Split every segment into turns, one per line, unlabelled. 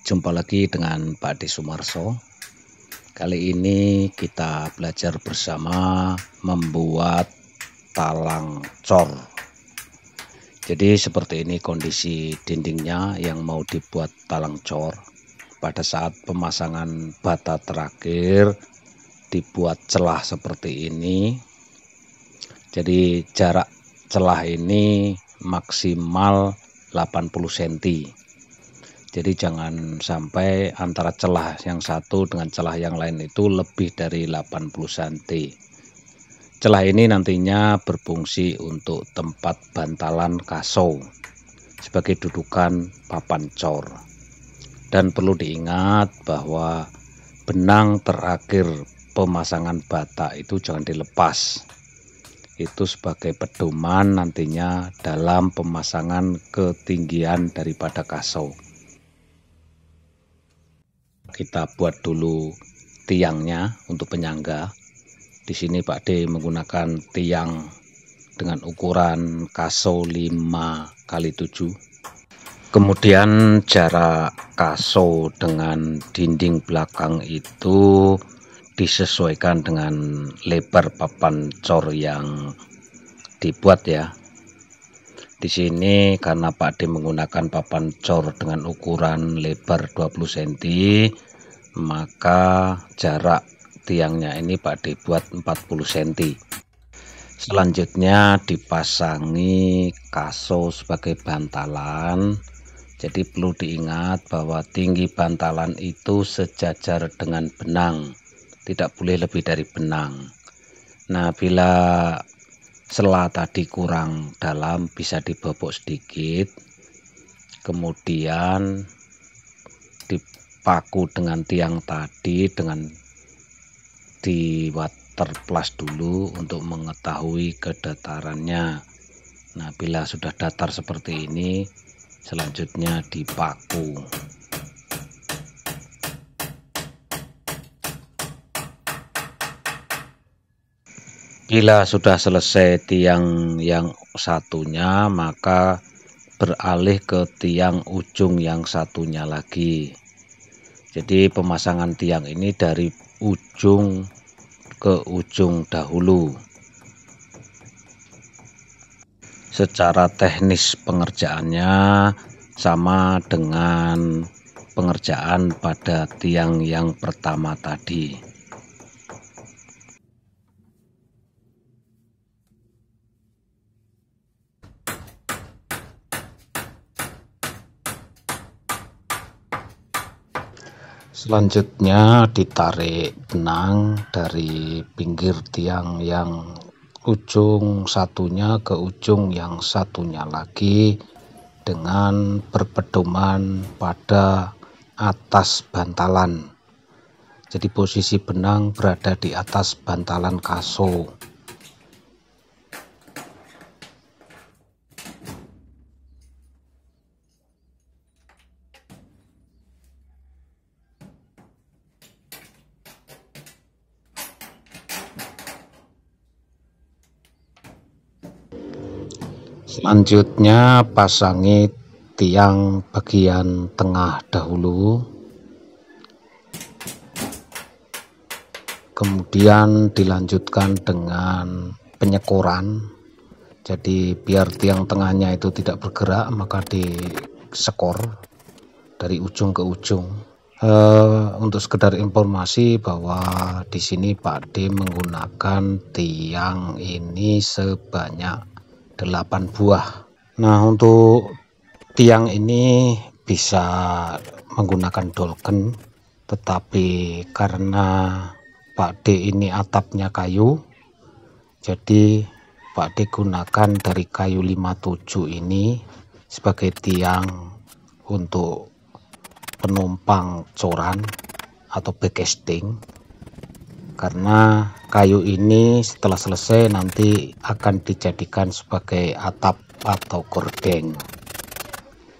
Jumpa lagi dengan Pak De Sumarso. Kali ini kita belajar bersama membuat talang cor. Jadi seperti ini kondisi dindingnya yang mau dibuat talang cor. Pada saat pemasangan bata terakhir dibuat celah seperti ini. Jadi jarak celah ini maksimal 80 cm jadi jangan sampai antara celah yang satu dengan celah yang lain itu lebih dari 80 cm. Celah ini nantinya berfungsi untuk tempat bantalan kaso sebagai dudukan papan cor. Dan perlu diingat bahwa benang terakhir pemasangan bata itu jangan dilepas. Itu sebagai pedoman nantinya dalam pemasangan ketinggian daripada kaso kita buat dulu tiangnya untuk penyangga. Di sini Pak D menggunakan tiang dengan ukuran kaso 5 x 7. Kemudian jarak kaso dengan dinding belakang itu disesuaikan dengan lebar papan cor yang dibuat ya di sini karena Pak D menggunakan papan cor dengan ukuran lebar 20 cm, maka jarak tiangnya ini Pak D buat 40 cm. Selanjutnya dipasangi kaso sebagai bantalan. Jadi perlu diingat bahwa tinggi bantalan itu sejajar dengan benang, tidak boleh lebih dari benang. Nah, bila sela tadi kurang dalam bisa dibobok sedikit kemudian dipaku dengan tiang tadi dengan di water plus dulu untuk mengetahui kedatarannya nah bila sudah datar seperti ini selanjutnya dipaku Bila sudah selesai tiang yang satunya, maka beralih ke tiang ujung yang satunya lagi. Jadi pemasangan tiang ini dari ujung ke ujung dahulu. Secara teknis pengerjaannya sama dengan pengerjaan pada tiang yang pertama tadi. selanjutnya ditarik benang dari pinggir tiang yang ujung satunya ke ujung yang satunya lagi dengan berpedoman pada atas bantalan jadi posisi benang berada di atas bantalan kaso selanjutnya pasangi tiang bagian tengah dahulu kemudian dilanjutkan dengan penyekoran jadi biar tiang tengahnya itu tidak bergerak maka disekor dari ujung ke ujung Uh, untuk sekedar informasi bahwa di sini Pak D menggunakan tiang ini sebanyak 8 buah nah untuk tiang ini bisa menggunakan dolken tetapi karena Pak D ini atapnya kayu jadi Pak D gunakan dari kayu 57 ini sebagai tiang untuk penumpang coran atau backcasting karena kayu ini setelah selesai nanti akan dijadikan sebagai atap atau gordeng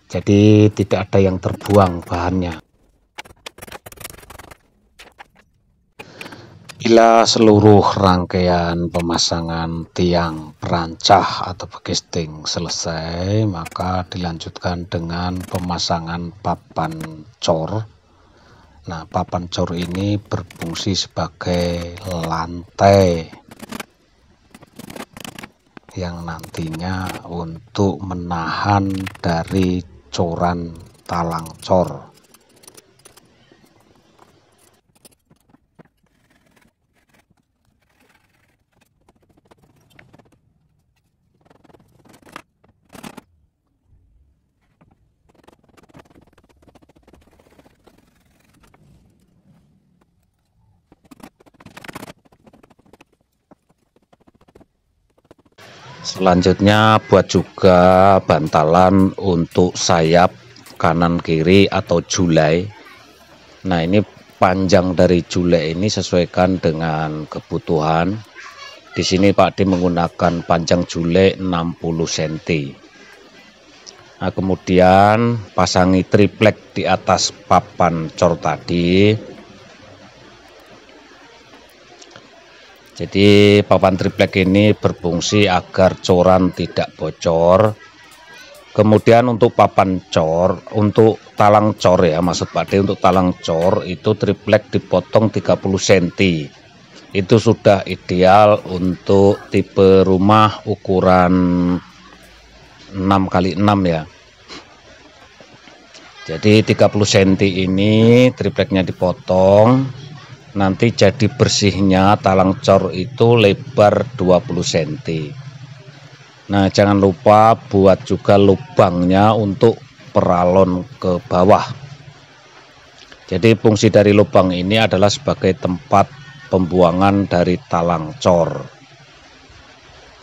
jadi tidak ada yang terbuang bahannya bila seluruh rangkaian pemasangan tiang perancah atau bagesting selesai maka dilanjutkan dengan pemasangan papan cor Nah, papan cor ini berfungsi sebagai lantai yang nantinya untuk menahan dari coran talang cor. selanjutnya buat juga bantalan untuk sayap kanan kiri atau julai nah ini panjang dari julai ini sesuaikan dengan kebutuhan di sini Pak D menggunakan panjang julai 60 cm nah kemudian pasangi triplek di atas papan cor tadi Jadi papan triplek ini berfungsi agar coran tidak bocor. Kemudian untuk papan cor, untuk talang cor ya maksud Pak D untuk talang cor itu triplek dipotong 30 cm. Itu sudah ideal untuk tipe rumah ukuran 6 x 6 ya. Jadi 30 cm ini tripleknya dipotong nanti jadi bersihnya talang cor itu lebar 20 cm nah jangan lupa buat juga lubangnya untuk peralon ke bawah jadi fungsi dari lubang ini adalah sebagai tempat pembuangan dari talang cor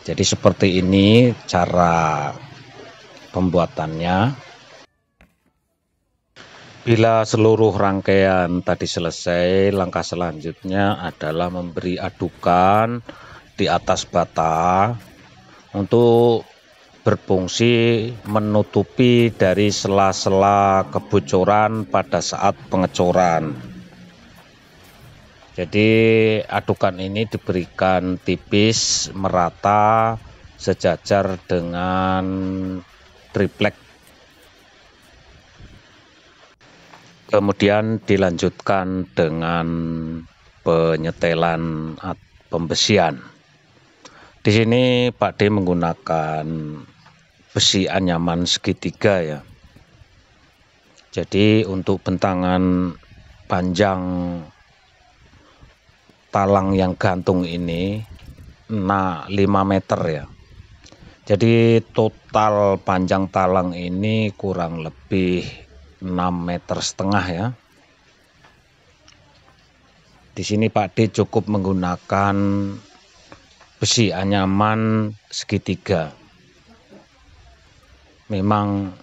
jadi seperti ini cara pembuatannya Bila seluruh rangkaian tadi selesai, langkah selanjutnya adalah memberi adukan di atas bata untuk berfungsi menutupi dari sela-sela kebocoran pada saat pengecoran. Jadi adukan ini diberikan tipis, merata, sejajar dengan triplek Kemudian dilanjutkan dengan penyetelan pembesian. Di sini Pak D menggunakan besi anyaman segitiga ya. Jadi untuk bentangan panjang talang yang gantung ini nah 5 meter ya. Jadi total panjang talang ini kurang lebih 6 meter setengah ya di sini Pak D cukup menggunakan besi anyaman segitiga memang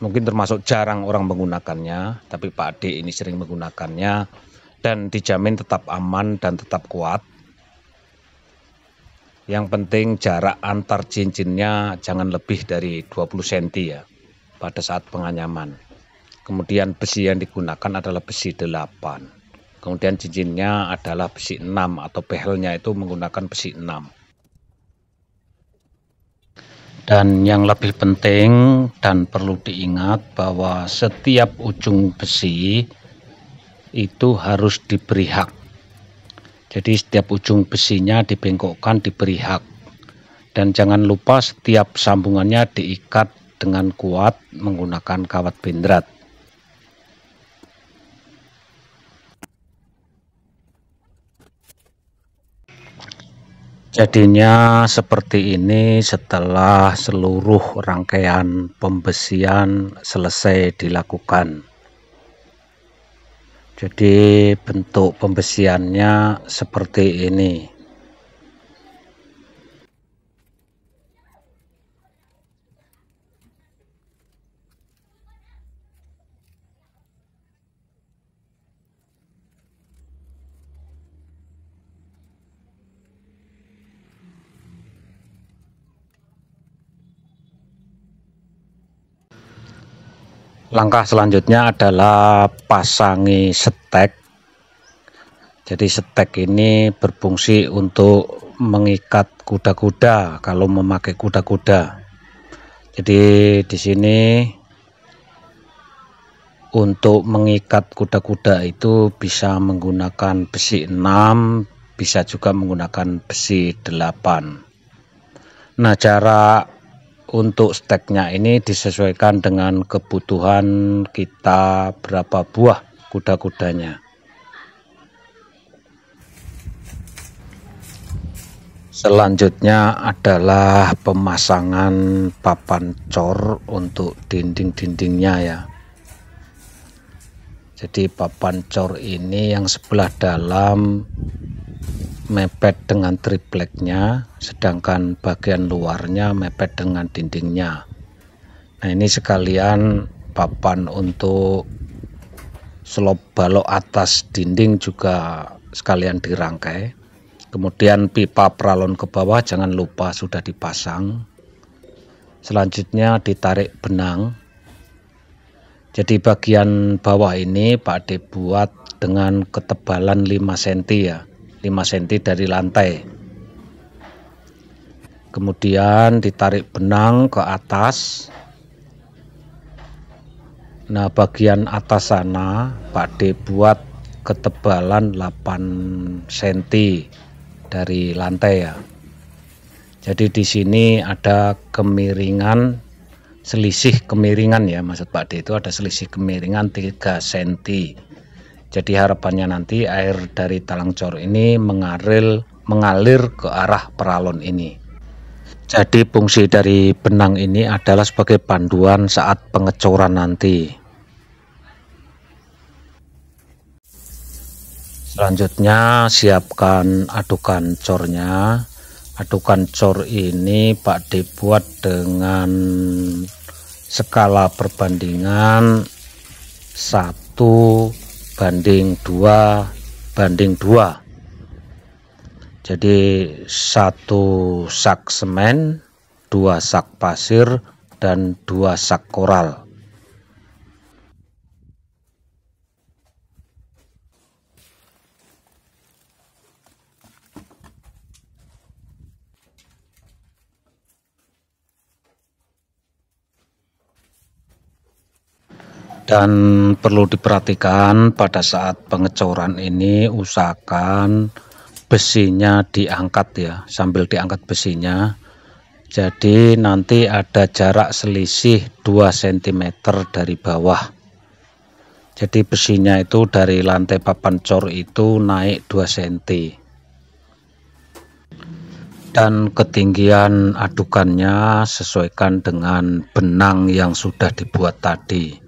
mungkin termasuk jarang orang menggunakannya tapi Pak D ini sering menggunakannya dan dijamin tetap aman dan tetap kuat yang penting jarak antar cincinnya jangan lebih dari 20 cm ya pada saat penganyaman. Kemudian besi yang digunakan adalah besi 8. Kemudian cincinnya adalah besi 6 atau behelnya itu menggunakan besi 6. Dan yang lebih penting dan perlu diingat bahwa setiap ujung besi itu harus diberi hak. Jadi setiap ujung besinya dibengkokkan diberi hak. Dan jangan lupa setiap sambungannya diikat dengan kuat menggunakan kawat bendrat. Jadinya seperti ini setelah seluruh rangkaian pembesian selesai dilakukan. Jadi bentuk pembesiannya seperti ini. langkah selanjutnya adalah pasangi stek jadi stek ini berfungsi untuk mengikat kuda-kuda kalau memakai kuda-kuda jadi di sini untuk mengikat kuda-kuda itu bisa menggunakan besi 6 bisa juga menggunakan besi 8 nah cara untuk steknya ini disesuaikan dengan kebutuhan kita berapa buah kuda-kudanya selanjutnya adalah pemasangan papan cor untuk dinding-dindingnya ya jadi papan cor ini yang sebelah dalam mepet dengan tripleknya sedangkan bagian luarnya mepet dengan dindingnya nah ini sekalian papan untuk slop balok atas dinding juga sekalian dirangkai kemudian pipa pralon ke bawah jangan lupa sudah dipasang selanjutnya ditarik benang jadi bagian bawah ini Pak D buat dengan ketebalan 5 cm ya 5 cm dari lantai kemudian ditarik benang ke atas nah bagian atas sana Pak D buat ketebalan 8 cm dari lantai ya jadi di sini ada kemiringan selisih kemiringan ya maksud Pak D itu ada selisih kemiringan 3 cm jadi harapannya nanti air dari Talang cor ini mengalir mengalir ke arah peralon ini. Jadi fungsi dari benang ini adalah sebagai panduan saat pengecoran nanti. Selanjutnya siapkan adukan cornya. Adukan cor ini Pak dibuat dengan skala perbandingan 1 banding 2 banding 2 jadi satu sak semen dua sak pasir dan dua sak koral dan perlu diperhatikan pada saat pengecoran ini usahakan besinya diangkat ya sambil diangkat besinya jadi nanti ada jarak selisih 2 cm dari bawah jadi besinya itu dari lantai papan cor itu naik 2 cm dan ketinggian adukannya sesuaikan dengan benang yang sudah dibuat tadi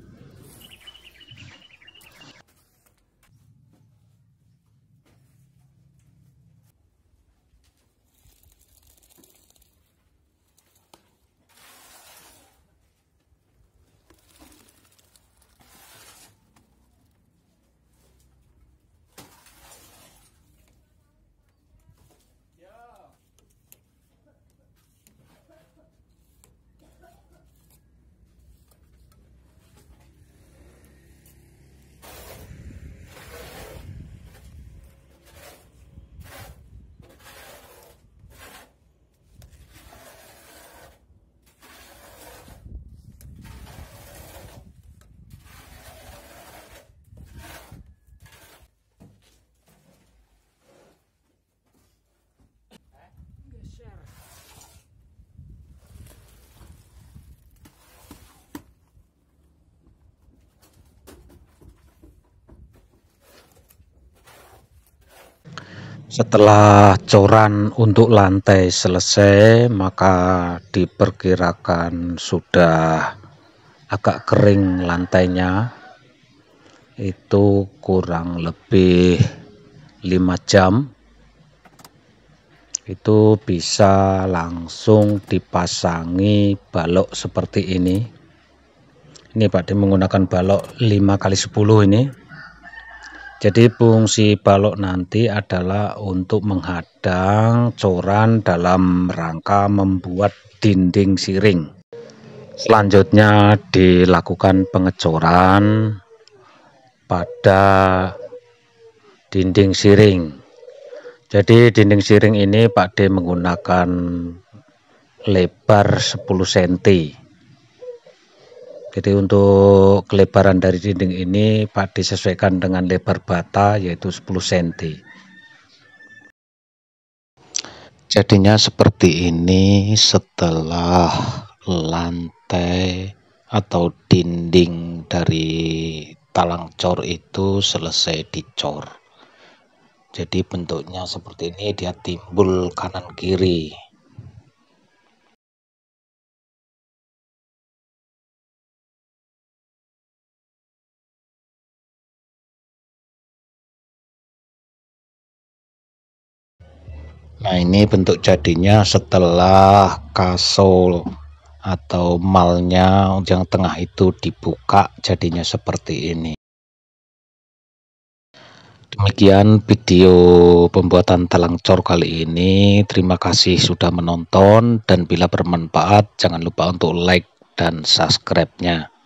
Setelah coran untuk lantai selesai, maka diperkirakan sudah agak kering lantainya. Itu kurang lebih 5 jam. Itu bisa langsung dipasangi balok seperti ini. Ini Pak menggunakan balok 5 kali 10 ini. Jadi fungsi balok nanti adalah untuk menghadang coran dalam rangka membuat dinding siring. Selanjutnya dilakukan pengecoran pada dinding siring. Jadi dinding siring ini Pak D menggunakan lebar 10 cm jadi untuk kelebaran dari dinding ini Pak disesuaikan dengan lebar bata yaitu 10 cm. Jadinya seperti ini setelah lantai atau dinding dari talang cor itu selesai dicor. Jadi bentuknya seperti ini dia timbul kanan kiri. Nah, ini bentuk jadinya setelah kasol atau malnya yang tengah itu dibuka jadinya seperti ini. Demikian video pembuatan talang cor kali ini. Terima kasih sudah menonton dan bila bermanfaat jangan lupa untuk like dan subscribe-nya.